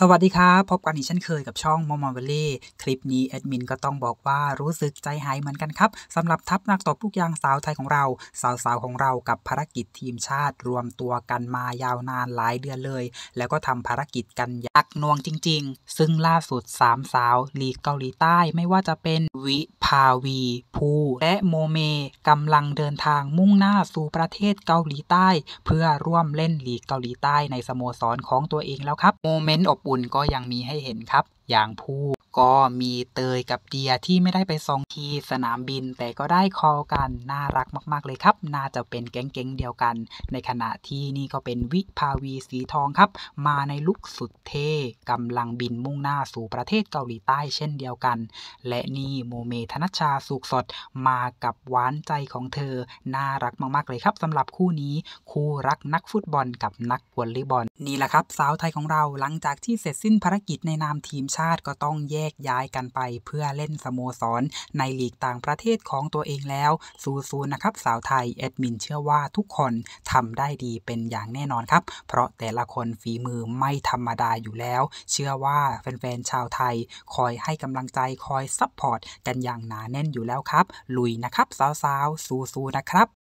สวัสดีครับพบกันอีกเช่นเคยกับช่องมอมอเวลลี่คลิปนี้แอดมินก็ต้องบอกว่ารู้สึกใจหายเหมือนกันครับสำหรับทัพนักตบลูกยางสาวไทยของเรา สาวๆ ของเรากับภารกิจทีมชาติรวมตัวกันมายาวนานหลายเดือนเลยแล้วก็ทำภารกิจกันยักนวงจริงๆ ซึ่งล่าสุด 3 สาวลีกเกาหลีใต้ไม่ว่าจะเป็นวิาวี ภู และโมเมกำลังเดินทางมุ่งหน้าสู่ประเทศเกาหลีใต้ เพื่อร่วมเล่นลีกเกาหลีใต้ในสโมสรของตัวเองแล้วครับ โมเมนต์อบอุ่นก็ยังมีให้เห็นครับอย่างผู้ก็มีเตยกับเดียที่ไม่ได้ไปซองทีสนามบิน แต่ก็ได้คอลกันน่ารักมากๆเลยครับ น่าจะเป็นแก๊งๆเดียวกัน ในขณะที่นี่ก็เป็นวิภาวีสีทองครับ มาในลุคสุดเท่กำลังบินมุ่งหน้าสู่ประเทศเกาหลีใต้เช่นเดียวกัน และนี่โมเมธนชาสุขสดมากับหวานใจของเธอน่ารักมากๆเลยครับสำหรับคู่นี้คู่รักนักฟุตบอลกับนักวอลเลย์บอล นี่แหละครับ สาวไทยของเราหลังจากที่เสร็จสิ้นภารกิจในนามทีมชาติก็ต้องแยกย้ายกันไปเพื่อเล่นสโมสร ในลีกต่างประเทศของตัวเองแล้วสู้ๆนะครับสาวไทยแอดมินเชื่อว่าทุกคนทำได้ดีเป็นอย่างแน่นอนครับ เพราะแต่ละคนฝีมือไม่ธรรมดาอยู่แล้ว เชื่อว่าแฟนๆชาวไทยคอยให้กำลังใจคอยซัพพอร์ตกันอย่างหนาแน่นอยู่แล้วครับลุยนะครับ สาวๆสู้ๆนะครับ